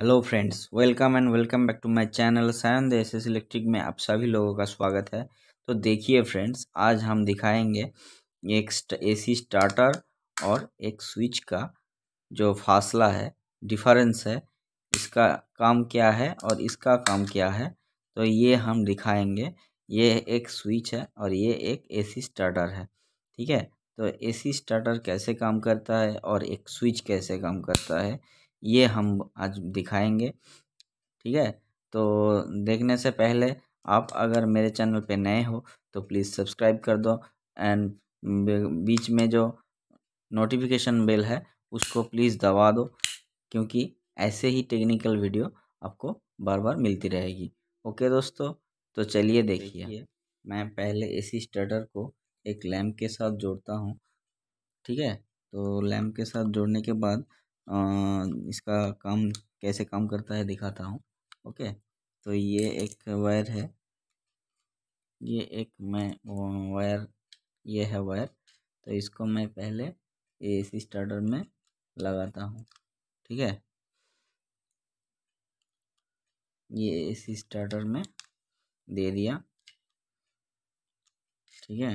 hello friends welcome and welcome back to my channel सैन द एस इलेक्ट्रिक में आप सभी लोगों का स्वागत है तो देखिए फ्रेंड्स आज हम दिखाएंगे एक एसी स्टार्टर और एक स्विच का जो फासला है डिफरेंस है इसका काम क्या है और इसका काम क्या है तो ये हम दिखाएंगे ये एक स्विच है और ये एक ए स्टार्टर है ठीक है तो ए स्टार्टर कैसे काम करता है और एक स्विच कैसे काम करता है ये हम आज दिखाएंगे ठीक है तो देखने से पहले आप अगर मेरे चैनल पे नए हो तो प्लीज़ सब्सक्राइब कर दो एंड बीच में जो नोटिफिकेशन बेल है उसको प्लीज़ दबा दो क्योंकि ऐसे ही टेक्निकल वीडियो आपको बार बार मिलती रहेगी ओके दोस्तों तो चलिए देखिए मैं पहले इसी स्टर्टर को एक लैम्प के साथ जोड़ता हूँ ठीक है तो लैम्प के साथ जोड़ने के बाद इसका काम कैसे काम करता है दिखाता हूँ ओके तो ये एक वायर है ये एक मैं वायर ये है वायर तो इसको मैं पहले ए सी स्टार्टर में लगाता हूँ ठीक है ये ए सी स्टार्टर में दे दिया ठीक है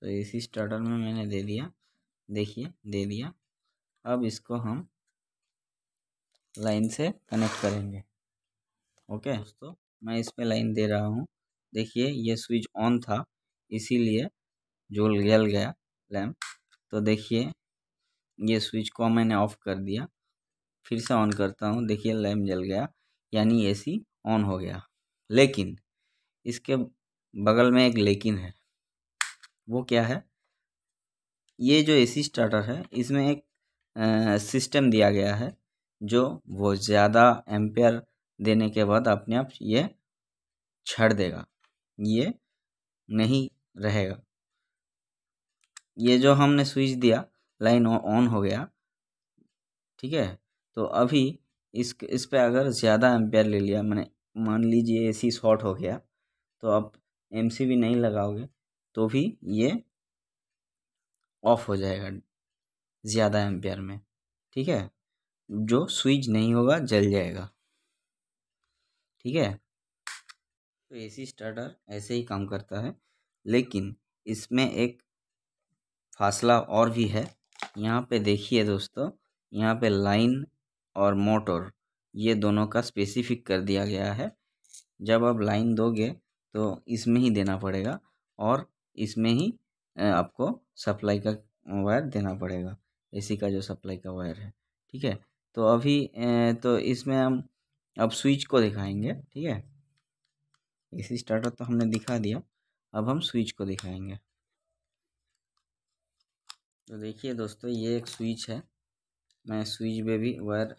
तो इसी स्टार्टर में मैंने दे दिया देखिए दे दिया अब इसको हम लाइन से कनेक्ट करेंगे ओके दोस्तों मैं इस पर लाइन दे रहा हूँ देखिए ये स्विच ऑन था इसीलिए जो जल गया लैम्प तो देखिए ये स्विच को मैंने ऑफ कर दिया फिर से ऑन करता हूँ देखिए लैम्प जल गया यानी एसी ऑन हो गया लेकिन इसके बगल में एक लेकिन है वो क्या है ये जो एसी स्टार्टर है इसमें एक सिस्टम दिया गया है जो वो ज़्यादा एम्पेयर देने के बाद अपने आप ये छड़ देगा ये नहीं रहेगा ये जो हमने स्विच दिया लाइन ऑन हो गया ठीक है तो अभी इस इस पर अगर ज़्यादा एम्पेयर ले लिया मैंने मान लीजिए एसी शॉर्ट हो गया तो आप एमसीबी नहीं लगाओगे तो भी ये ऑफ हो जाएगा ज़्यादा एम्पेयर में ठीक है जो स्विच नहीं होगा जल जाएगा ठीक है तो एसी स्टार्टर ऐसे ही काम करता है लेकिन इसमें एक फासला और भी है यहाँ पे देखिए दोस्तों यहाँ पे लाइन और मोटर ये दोनों का स्पेसिफिक कर दिया गया है जब आप लाइन दोगे तो इसमें ही देना पड़ेगा और इसमें ही आपको सप्लाई का वायर देना पड़ेगा एसी का जो सप्लाई का वायर है ठीक है तो अभी तो इसमें हम अब स्विच को दिखाएंगे ठीक है एसी स्टार्टर तो हमने दिखा दिया अब हम स्विच को दिखाएंगे तो देखिए दोस्तों ये एक स्विच है मैं स्विच पे भी वायर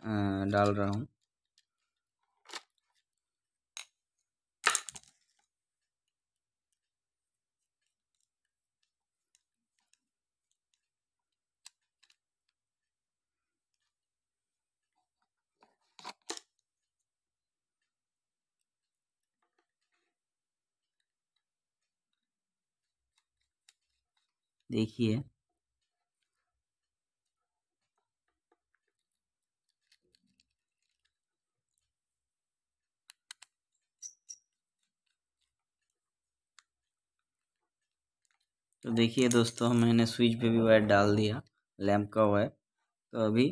डाल रहा हूँ देखिए तो देखिए दोस्तों मैंने स्विच पे भी वायर डाल दिया लैम्प का वायर तो अभी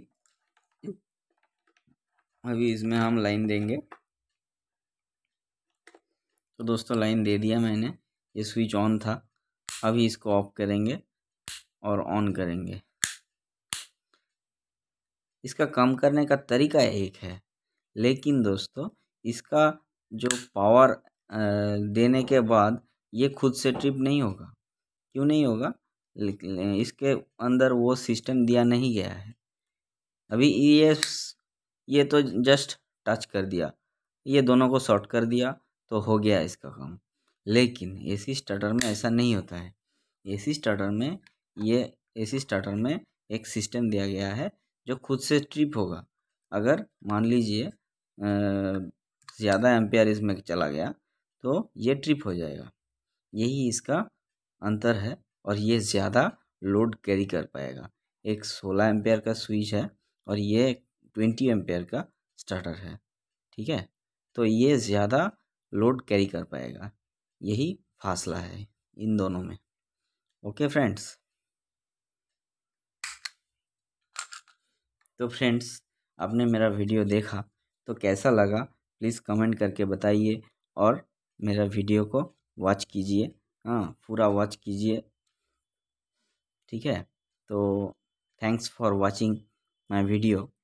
अभी इसमें हम लाइन देंगे तो दोस्तों लाइन दे दिया मैंने ये स्विच ऑन था अभी इसको ऑफ करेंगे और ऑन करेंगे इसका काम करने का तरीका एक है लेकिन दोस्तों इसका जो पावर देने के बाद ये खुद से ट्रिप नहीं होगा क्यों नहीं होगा इसके अंदर वो सिस्टम दिया नहीं गया है अभी ये ये तो जस्ट टच कर दिया ये दोनों को शॉर्ट कर दिया तो हो गया इसका काम लेकिन एसी स्टार्टर में ऐसा नहीं होता है एसी स्टार्टर में ये एसी स्टार्टर में एक सिस्टम दिया गया है जो खुद से ट्रिप होगा अगर मान लीजिए ज़्यादा एम्पेयर इसमें चला गया तो ये ट्रिप हो जाएगा यही इसका अंतर है और ये ज़्यादा लोड कैरी कर पाएगा एक सोलह एम्पेयर का स्विच है और ये ट्वेंटी एम्पेयर का स्टार्टर है ठीक है तो ये ज़्यादा लोड कैरी कर पाएगा यही फासला है इन दोनों में ओके फ्रेंड्स तो फ्रेंड्स आपने मेरा वीडियो देखा तो कैसा लगा प्लीज़ कमेंट करके बताइए और मेरा वीडियो को वॉच कीजिए हाँ पूरा वॉच कीजिए ठीक है तो thanks for watching my video